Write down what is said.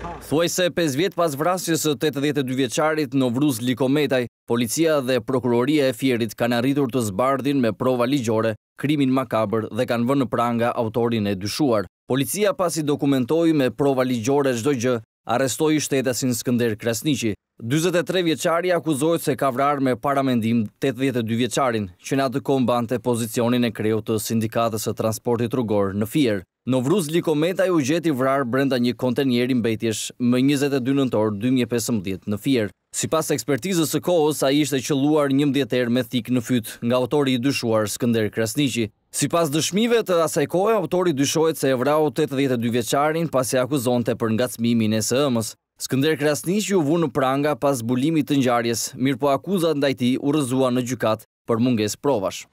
Thuaj se 5 vjetë pas vrasjes të 82 vjeqarit në vruz Likometaj, policia dhe prokuroria e fjerit kanë arritur të zbardin me prova ligjore, krimin makabër dhe kanë vënë pranga autorin e dyshuar. Policia pasi dokumentoj me prova ligjore gjdoj gjë, arestoj shtetasin Skënder Krasnichi. 23 vjeqari akuzojt se ka vrar me paramendim 82 vjeqarin, që në të kombante pozicionin e kreut të sindikatës e transportit rrugor në fjerë. Në vruz Likometa u gjeti vrarë brenda një kontenjeri mbetjesh më 22 nëntor 2015 në firë. Si pas ekspertizës së kohës, a ishte luar një mdjetër me thik në fyt nga autori i dyshuar Skender Krasnici. Si pas dëshmive të asaj kohë, autori dyshojt se e vrau 82 veçarin pas e akuzonte për nga cmimin e së ëmës. Skender Krasnici u vu në pranga pas bulimit të njarjes, mirë po akuzat ndajti u rëzua në gjukat për munges provash.